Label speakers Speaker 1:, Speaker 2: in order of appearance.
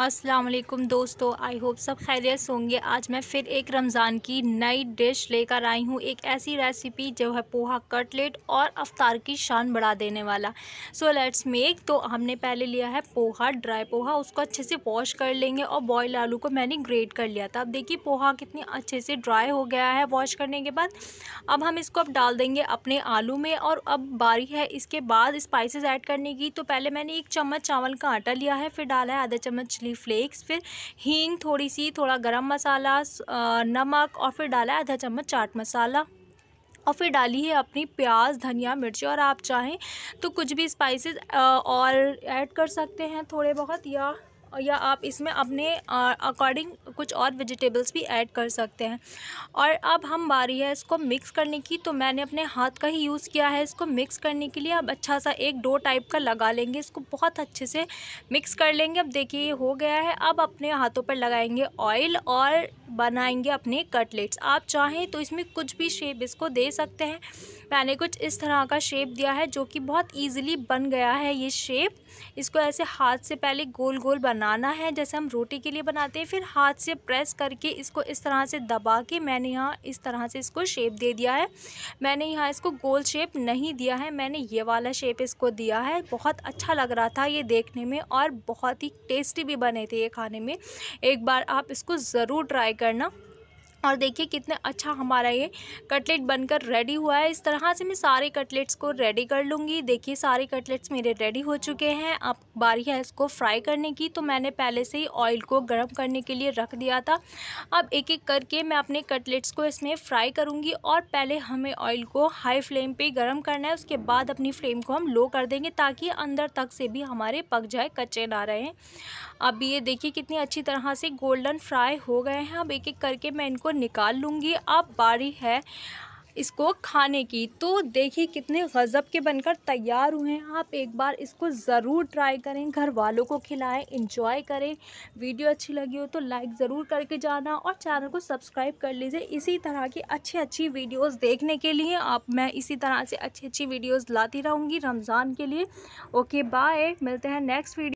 Speaker 1: अस्सलाम वालेकुम दोस्तों आई होप सब खैरियत होंगे आज मैं फिर एक रमज़ान की नई डिश लेकर आई हूँ एक ऐसी रेसिपी जो है पोहा कटलेट और अफ्तार की शान बढ़ा देने वाला सो लेट्स मेक तो हमने पहले लिया है पोहा ड्राई पोहा उसको अच्छे से वॉश कर लेंगे और बॉयल आलू को मैंने ग्रेट कर लिया था अब देखिए पोहा कितनी अच्छे से ड्राई हो गया है वॉश करने के बाद अब हम इसको अब डाल देंगे अपने आलू में और अब बारी है इसके बाद स्पाइसिस ऐड करने की तो पहले मैंने एक चम्मच चावल का आटा लिया है फिर डाला है आधा चम्मच चिली फ्लेक्स फिर हींग थोड़ी सी थोड़ा गरम मसाला नमक और फिर डाला आधा चम्मच चाट मसाला और फिर डाली है अपनी प्याज धनिया मिर्ची और आप चाहें तो कुछ भी स्पाइसेस और ऐड कर सकते हैं थोड़े बहुत या या आप इसमें अपने अकॉर्डिंग कुछ और वेजिटेबल्स भी ऐड कर सकते हैं और अब हम बारी है इसको मिक्स करने की तो मैंने अपने हाथ का ही यूज़ किया है इसको मिक्स करने के लिए अब अच्छा सा एक डो टाइप का लगा लेंगे इसको बहुत अच्छे से मिक्स कर लेंगे अब देखिए ये हो गया है अब अपने हाथों पर लगाएंगे ऑयल और बनाएंगे अपने कटलेट्स आप चाहें तो इसमें कुछ भी शेप इसको दे सकते हैं मैंने कुछ इस तरह का शेप दिया है जो कि बहुत ईजिली बन गया है ये शेप इसको ऐसे हाथ से पहले गोल गोल बना बनाना है जैसे हम रोटी के लिए बनाते हैं फिर हाथ से प्रेस करके इसको इस तरह से दबा के मैंने यहाँ इस तरह से इसको शेप दे दिया है मैंने यहाँ इसको गोल शेप नहीं दिया है मैंने ये वाला शेप इसको दिया है बहुत अच्छा लग रहा था ये देखने में और बहुत ही टेस्टी भी बने थे ये खाने में एक बार आप इसको ज़रूर ट्राई करना और देखिए कितना अच्छा हमारा ये कटलेट बनकर रेडी हुआ है इस तरह से मैं सारे कटलेट्स को रेडी कर लूँगी देखिए सारे कटलेट्स मेरे रेडी हो चुके हैं अब बारी है इसको फ्राई करने की तो मैंने पहले से ही ऑयल को गर्म करने के लिए रख दिया था अब एक एक करके मैं अपने कटलेट्स को इसमें फ्राई करूँगी और पहले हमें ऑयल को हाई फ्लेम पर गर्म करना है उसके बाद अपनी फ्लेम को हम लो कर देंगे ताकि अंदर तक से भी हमारे पक जाए कच्चे ना रहें अब ये देखिए कितनी अच्छी तरह से गोल्डन फ्राई हो गए हैं अब एक एक करके मैं इनको निकाल लूँगी अब बारी है इसको खाने की तो देखिए कितने गज़ब के बनकर तैयार हुए हैं आप एक बार इसको ज़रूर ट्राई करें घर वालों को खिलाएं इंजॉय करें वीडियो अच्छी लगी हो तो लाइक ज़रूर करके जाना और चैनल को सब्सक्राइब कर लीजिए इसी तरह की अच्छी अच्छी वीडियोस देखने के लिए आप मैं इसी तरह से अच्छी अच्छी वीडियोज लाती रहूँगी रमज़ान के लिए ओके बाय मिलते हैं नेक्स्ट वीडियो